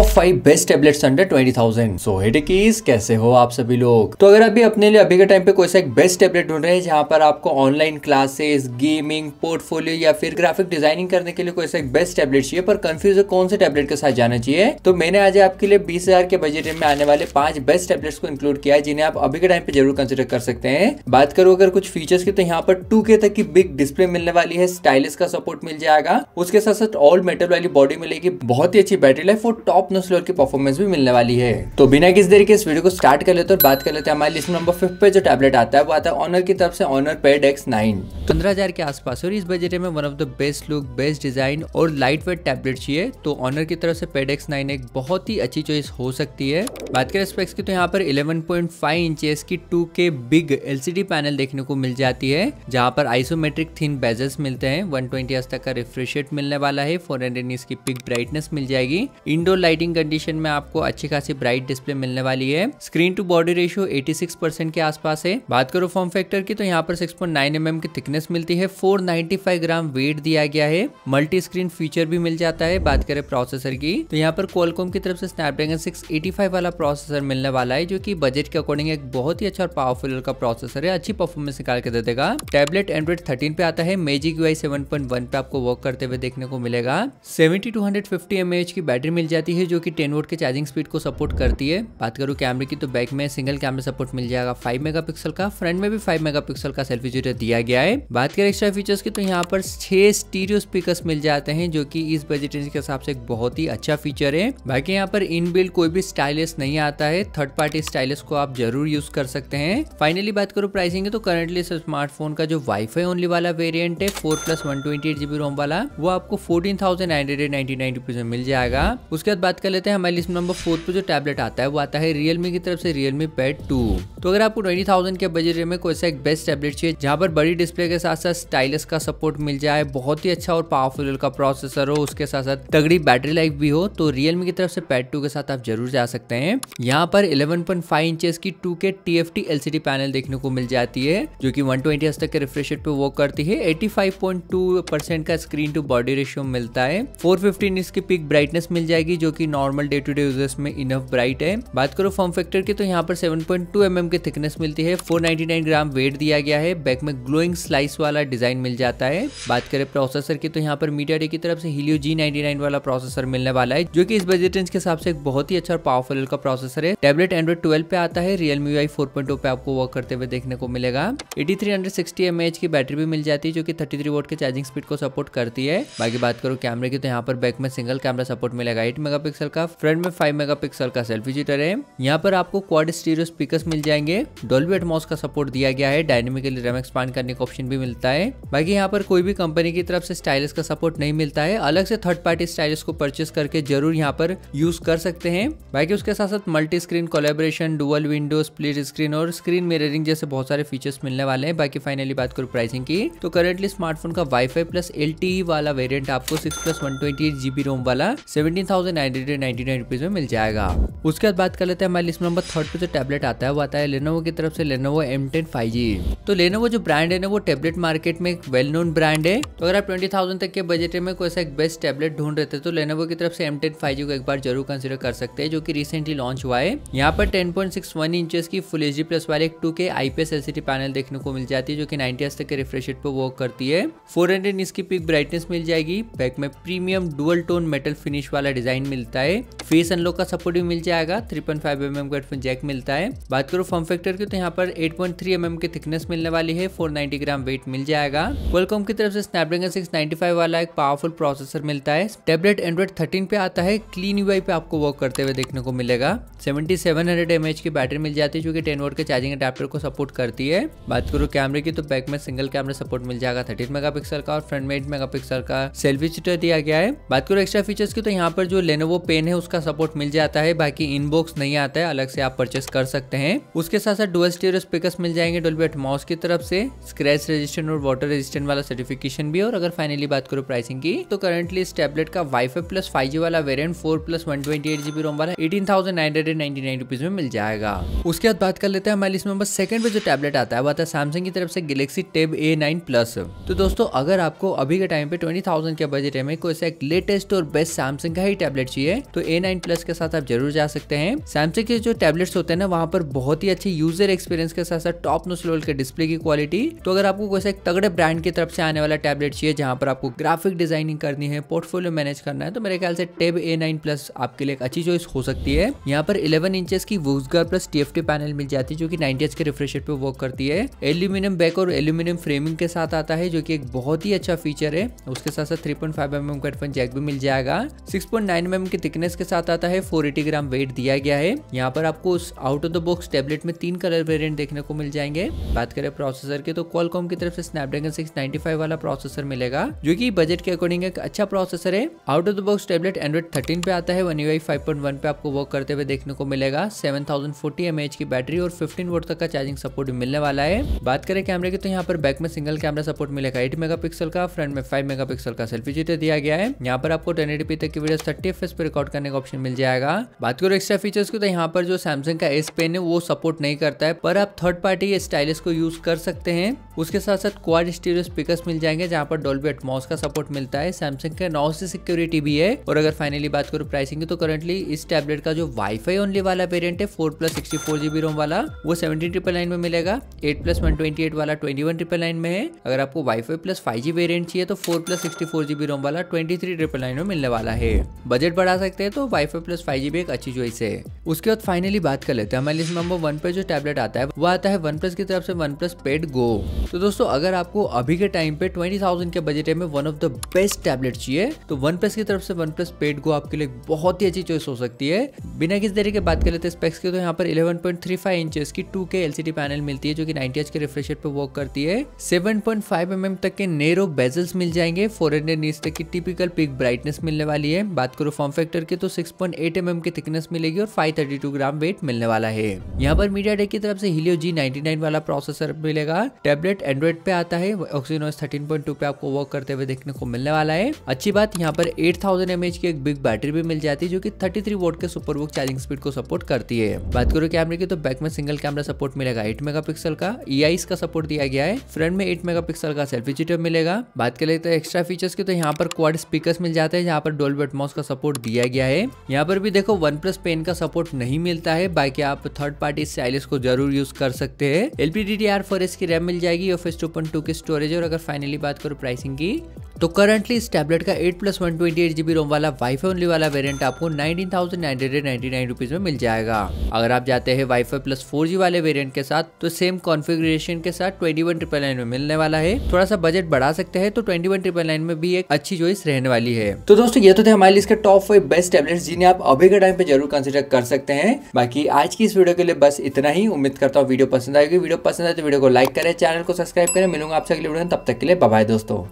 top five best tablets under twenty thousand so hey guys कैसे हो आप सभी लोग तो अगर अभी अपने लिए अभी के टाइम पे कोई सा एक बेस्ट टेबलेट ढूंढ रहे हैं जहाँ पर आपको ऑनलाइन क्लासेस गेमिंग पोर्टफोलियो या फिर ग्राफिक डिजाइनिंग करने के लिए कोई सा एक बेस्ट टेबलेट चाहिए पर कंफ्यूज कौन से टेबलेट के साथ जाना चाहिए तो मैंने आज आपके लिए बीस के बजट में आने वाले पांच बेस्ट टेबलेट्स को इंक्लूड किया है जिन्हें आप अभी के टाइम पे जरूर कंसिडर कर सकते हैं बात करो अगर कुछ फीचर्स की तो यहाँ पर टू तक की बिग डिस्प्ले मिलने वाली है स्टाइलिस का सपोर्ट मिल जाएगा उसके साथ साथ ऑल मेटल वाली बॉडी मिलेगी बहुत ही अच्छी बैटरी लाइफ और टॉप अपने स्लोअर की परफॉर्मेंस भी मिलने वाली है तो बिना किस देरी के इस वीडियो को स्टार्ट कर लेते और बात कर लेते हैं हमारे लिस्ट नंबर फिफ्थ पे जो टैबलेट आता है वो आता है ऑनर की तरफ से ऑनर पेड एक्स नाइन पंद्रह हजार के आसपास और इस बजट में one of the best look best design और लाइट वेट टैबलेट चाहिए तो ऑनर की तरफ से पेड एक्स नाइन एक बहुत ही अच्छी चॉइस हो सकती है बात करें स्पेक्स की तो यहाँ पर इलेवन पॉइंट फाइव इंच की two K big LCD panel देखने को मिल जाती है जहाँ पर आइसोमेट्रिक थिन बेजल्स मिलते हैं वन ट्वेंटी तक का रिफ्रेश मिलने वाला है फोर हंड्रेड की पिक ब्राइटनेस मिल जाएगी इंडोर लाइटिंग कंडीशन में आपको अच्छी खासी ब्राइट डिस्प्ले मिलने वाली है screen to body ratio 86 percent के आसपास है बात करो फॉर्म फैक्टर की तो यहाँ पर 6.9 पॉइंट mm की थिकनेस मिलती है 495 ग्राम वेट दिया गया है मल्टी स्क्रीन फीचर भी मिल जाता है बात करें प्रोसेसर की तो यहाँ पर कॉलकॉम की तरफ से स्नैपड्रैगन 685 वाला प्रोसेसर मिलने वाला है जो की बजट के अकॉर्डिंग एक बहुत ही अच्छा और पावरफुल का प्रोसेसर है अच्छी परफॉर्मेंस निकाल के दे देगा टेबलेट एंड्रॉइड थर्टीन पे आता है मेजिक यू आई पे आपको वर्क करते हुए देखने को मिलेगा सेवेंटी टू हंड्रेड की बैटरी मिल जाती है है जो कि टेन वोट के चार्जिंग स्पीड को सपोर्ट करती है बात करूँ कैमरे की तो बैक में सिंगल कैमरा सपोर्ट मिल जाएगा 5 मेगापिक्सल का फ्रंट में भी 5 मेगापिक्सल का सेल्फी जूटर दिया गया है बात करें एक्स्ट्रा फीचर्स की तो यहाँ पर छह स्टीरियो स्पीकर मिल जाते हैं जो की इस बजट रेंज के हिसाब से एक बहुत ही अच्छा फीचर है बाकी यहाँ पर इन कोई भी स्टाइलिस नहीं आता है थर्ड पार्टी स्टाइलिस को आप जरूर यूज कर सकते हैं फाइनली बात करूँ प्राइसिंग की तो करंटली स्मार्टफोन का जो वाईफाई ओनली वाला वेरियंट है four plus one twenty eight GB ROM वाला वो आपको fourteen thousand nine hundred ninety nine rupees में मिल जाएगा उसके बाद बात कर लेते हैं हमारी लिस्ट नंबर फोर्थ पर जो टैबलेट आता है वो आता है रियलमी की तरफ से रियलमी पैड टू तो अगर आपको ट्वेंटी थाउजेंड के बजट में कोई सा एक बेस्ट टैबलेट चाहिए जहाँ पर बड़ी डिस्प्ले के साथ साथ स्टाइलस का सपोर्ट मिल जाए बहुत ही अच्छा और पावरफुल का प्रोसेसर हो उसके साथ साथ तगड़ी बैटरी लाइफ भी हो तो रियलमी की तरफ से पैड टू के साथ आप जरूर जा सकते हैं यहाँ पर इलेवन पॉइंट फाइव इंचेस की two K T F T LCD panel देखने को मिल जाती है जो की वन ट्वेंटी तक के रिफ्रेश पे वर्क करती है eighty five point two percent का स्क्रीन टू बॉडी रेशियो मिलता है फोर फिफ्टीन इसकी पिक ब्राइटनेस मिल जाएगी जो की normal day to day users में इनफ ब्राइट है बात करो फॉर्म फैक्टर की तो यहाँ पर seven point two M M की थिकनेस मिलती है 499 ग्राम वेट दिया गया है बैक में ग्लोइंग स्लाइस वाला डिजाइन मिल जाता है बात करें प्रोसेसर की तो यहाँ पर मीडिया की तरफ से हिलियो जी वाला प्रोसेसर मिलने वाला है जो की इस बजट रेंज के हिसाब से बहुत ही अच्छा और पावरफुल का प्रोसेसर है टेबलेट एंड्रॉइड ट्वेल्व पे आता है रियलमी वाई फोर पे आपको वर्क करते हुए देखने को मिलेगा एटी थ्री की बैटरी भी मिल जाती है जो की थर्टी थ्री वोट के चार्जिंग स्पीड को सपोर्ट करती है बाकी बात करो कैमरे की तो यहाँ पर बैक में सिंगल कैमरा सपोर्ट मिलेगा एट मेगा का फ्रंट में फाइव मेगा का सेल्फी जीटर है यहाँ पर आपको क्वाड स्टीरियो स्पीकर मिल जाएंगे जाएंगे डोल्बी एटमोस का सपोर्ट दिया गया है डायनेमिकली रैम एक्सपांड करने का ऑप्शन भी मिलता है बाकी यहाँ पर कोई भी कंपनी की तरफ से स्टाइलस का सपोर्ट नहीं मिलता है अलग से थर्ड पार्टी स्टाइलस को परचेस करके जरूर यहाँ पर यूज कर सकते हैं बाकी उसके साथ साथ multi screen collaboration dual window split screen और स्क्रीन मिररिंग जैसे बहुत सारे फीचर्स मिलने वाले हैं बाकी फाइनली बात करूँ प्राइसिंग की तो करेंटली स्मार्टफोन का वाईफाई प्लस एल वाला वेरियंट आपको six plus one twenty GB ROM वाला सेवेंटीन थाउजेंड नाइन नाइन में मिल जाएगा उसके बाद बात कर लेते हैं हमारे लिस्ट नंबर थर्ड पे जो टैबलेट आता है वो आता है लेनोवो की तरफ से लेनोवो एम टेन तो लेनोवो जो ब्रांड है ना वो टेबलेट मार्केट में एक वेल नोन ब्रांड है तो अगर आप ट्वेंटी तक के बजट में कोई ऐसा एक बेस्ट टेबलेट ढूंढ रहे थे तो लेनोवो की तरफ से एम टेन को एक बार जरूर कंसिडर कर सकते हैं जो की रिसेंटली लॉन्च हुआ है यहाँ पर टेन पॉइंट की फुल एच प्लस वाले एक टू के आईपीएस एलसीडी पैनल देखने को मिल जाती है जो कि नाइनटी तक के रिफ्रेश पर वर्क करती है फोर हंड्रेड इसकी पिक ब्राइटनेस मिल जाएगी बैक में premium dual tone metal finish वाला डिजाइन मिलता है फेस अनलॉक का सपोर्ट भी मिल जाएगा three point five M M का जैक मिलता है बात करो फॉर्म फैक्टर की तो यहाँ पर 8.3 पॉइंट mm की थिकनेस मिलने वाली है 490 ग्राम वेट मिल जाएगा वेलकॉम की तरफ से स्नैपड्रैगन 695 वाला एक पावरफुल प्रोसेसर मिलता है टेबलेट एंड्रॉइड 13 पे आता है क्लीन यूआई पे आपको वर्क करते हुए देखने को मिलेगा 7700 mAh की बैटरी मिल जाती है जो की टेन वोट के चार्जिंग अडेप्टर को सपोर्ट करती है बात करो कैमरे की तो बैक में सिंगल कैमरा सपोर्ट मिल जाएगा थर्टीन मेगा का और फ्रंट में एट मेगा का सेल्फी चिटर दिया गया है बात करो एक्स्ट्रा फीचर्स की तो यहाँ पर जो लेनोवो पेन है उसका सपोर्ट मिल जाता है बाकी इनबॉक्स नहीं आता है अलग से आप परचेस कर सकते हैं उस उसके साथ साथ डुअल स्टीरियो स्पीकर्स मिल जाएंगे डोलबेट माउस की तरफ से स्क्रैच रेजिस्टेंट और वाटर रेजिस्टेंट वाला सर्टिफिकेशन भी और अगर फाइनली बात करो प्राइसिंग की तो करंटली इस टैबलेट का Wi Fi plus five G वाला variant four plus one twenty eight GB ROM वाला eighteen thousand nine hundred ninety nine rupees में मिल जाएगा उसके बाद बात कर लेते हैं हमारे इसमें बस सेकंड पे जो टैबलेट आता है वो आता है सैमसंग की तरफ से Galaxy Tab A nine plus तो दोस्तों अगर आपको अभी के टाइम पे ट्वेंटी थाउजेंड के बजट में कोई सा एक लेटेस्ट और बेस्ट सैमसंग का ही टैबलेट चाहिए तो ए नाइन प्लस के साथ आप जरूर जा सकते हैं सैमसंग के जो टैबलेट्स होते हैं ना वहाँ पर बहुत ही अच्छे यूजर एक्सपीरियंस के साथ साथ टॉप नोस लेवल के डिस्प्ले की क्वालिटी तो अगर आपको कोई एक तगड़े ब्रांड की तरफ से आने वाला टैबलेट चाहिए जहां पर आपको ग्राफिक डिजाइनिंग करनी है पोर्टफोलियो मैनेज करना है तो मेरे ख्याल से टेब ए नाइन प्लस आपके लिए एक अच्छी चॉइस हो सकती है यहाँ पर इलेवन इंचेस की वोजगार प्लस टी पैनल मिल जाती है जो की नाइनटी के रिफ्रेश पे वर्क करती है एल्यूमिनियम बैक और एल्यूमिनियम फ्रेमिंग के साथ आता है जो की एक बहुत ही अच्छा फीचर है उसके साथ साथ three point five M M का जैक भी मिल जाएगा six point nine M M की थिकनेस के साथ आता है फोर एटी ग्राम वेट दिया गया है यहाँ पर आपको out of the box tablet budget में तीन कलर वेरिएंट देखने को मिल जाएंगे बात करें प्रोसेसर के तो क्वालकॉम की तरफ से स्नैपड्रैगन 695 वाला प्रोसेसर मिलेगा जो कि बजट के अकॉर्डिंग एक अच्छा प्रोसेसर है out of the box tablet Android thirteen पे आता है वन यू पे आपको वर्क करते हुए देखने को मिलेगा सेवन थाउजेंड की बैटरी और फिफ्टीन वोट तक का चार्जिंग सपोर्ट मिलने वाला है बात करें कैमरे की तो यहाँ पर बैक में सिंगल कैमरा सपोर्ट मिलेगा एट मेगा का फ्रंट में फाइव मेगा का सेल्फी जीते दिया गया है यहाँ पर आपको टेन तक की वीडियो थर्टी एफ पे रिकॉर्ड करने का ऑप्शन मिल जाएगा बात करो एक्स्ट्रा फीचर्स की तो यहाँ पर जो सैमसंग का एस पेन है वो सपोर्ट सपोर्ट नहीं करता है पर आप थर्ड पार्टी स्टाइलिस को यूज कर सकते हैं उसके साथ साथ क्वाड स्टीरियो स्पीकर्स मिल जाएंगे जहाँ पर डोल्बी एटमॉस का सपोर्ट मिलता है सैमसंग के नौ से सिक्योरिटी भी है और अगर फाइनली बात करूँ प्राइसिंग की तो करंटली इस टैबलेट का जो वाईफाई ओनली वाला वेरियंट है four plus sixty four GB ROM वाला वो सेवेंटी ट्रिपल नाइन में मिलेगा eight plus one twenty eight वाला ट्वेंटी वन ट्रिपल नाइन में है अगर आपको Wi Fi plus five G variant चाहिए तो four plus sixty four GB ROM वाला ट्वेंटी थ्री ट्रिपल नाइन में मिलने वाला है बजट बढ़ा सकते हैं तो वाईफाई प्लस फाइव जीबी एक अच्छी चॉइस है उसके बाद फाइनली बात कर लेते हैं हमारे लिस्ट नंबर वन पे जो टैबलेट आता है वो आता है वन प्लस की तरफ से वन प्लस पेड गो तो दोस्तों अगर आपको अभी के टाइम पे ट्वेंटी थाउजेंड के बजट में one of the best tablet चाहिए तो वन प्लस की तरफ से वन प्लस पेड गो आपके लिए बहुत ही अच्छी चॉइस हो सकती है बिना किस तरीके बात कर लेते हैं स्पेक्स की तो यहाँ पर eleven point three five inch की टू के एलसीडी पैनल मिलती है जो की नाइनटी एच के रिफ्रेश पे वर्क करती है seven point five M M तक के नेरो बेजल्स मिल जाएंगे फोर हंड्रेड तक की टिपिकल पिक ब्राइटनेस मिलने वाली है बात करो फॉर्म फैक्टर की तो six point eight M M की थिकनेस मिलेगी और five thirty two gram weight मिलने वाला है यहाँ पर मीडिया डे की तरफ से हिलियो जी नाइनटी वाला प्रोसेसर मिलेगा टेबलेट एंड्रॉइड पे आता है ऑक्सीनोस थर्टीन पॉइंट पे आपको वर्क करते हुए देखने को मिलने वाला है अच्छी बात यहाँ पर एट थाउजेंड की एक बिग बैटरी भी मिल जाती है जो की थर्टी थ्री के सुपर वोक चार्जिंग स्पीड को सपोर्ट करती है बात करो कैमरे की तो बैक में सिंगल कैमरा सपोर्ट मिलेगा एट मेगा का ई का सपोर्ट दिया गया है फ्रंट में एट मेगा का सेल्फी चिटर मिलेगा बात कर लेते हैं एक्स्ट्रा फीचर्स की तो यहाँ पर क्वाड स्पीकर मिल जाते हैं जहाँ पर डोल बेटमॉस का सपोर्ट दिया गया है यहाँ पर भी देखो वन प्लस पेन का सपोर्ट नहीं मिलता है बाकी आप थर्ड पार्टी स्टाइलिस को जरूर यूज कर सकते हैं LPD D R four S की रैम मिल जाएगी और फिर टू की स्टोरेज और अगर फाइनली बात करो प्राइसिंग की तो करंटली इस टैबलेट का 8 plus one twenty eight GB ROM वाला वाईफाई ओनली वाला वेरिएंट आपको nineteen thousand nine hundred nine rupees में मिल जाएगा अगर आप जाते हैं वाईफाई प्लस फोर जी वाले वेरिएंट के साथ तो सेम कॉन्फ़िगरेशन के साथ ट्वेंटी वन ट्रिपल नाइन में मिलने वाला है थोड़ा सा बजट बढ़ा सकते हैं तो ट्वेंटी वन ट्रिपल नाइन में भी एक अच्छी चॉइस रहने वाली है तो दोस्तों ये तो थे हमारे इसके टॉप फाइव बेस्ट टैबलेट जिन्हें आप अभी के टाइम पे जरूर कंसिडर कर सकते हैं बाकी आज की इस वीडियो के लिए बस इतना ही उम्मीद करता हूँ वीडियो पसंद आएगी वीडियो पसंद आए तो वीडियो को लाइक करें चैनल को सब्सक्राइब करें मिलूंगा आपसे अगले वीडियो तब तक के लिए बाय दोस्तों